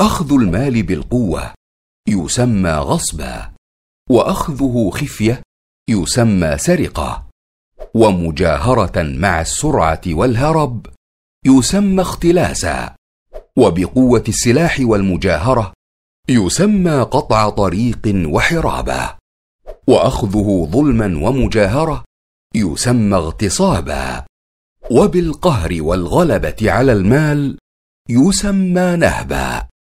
أخذ المال بالقوة يسمى غصبا وأخذه خفية يسمى سرقة ومجاهرة مع السرعة والهرب يسمى اختلاسا وبقوة السلاح والمجاهرة يسمى قطع طريق وحرابا وأخذه ظلما ومجاهرة يسمى اغتصابا وبالقهر والغلبة على المال يسمى نهبا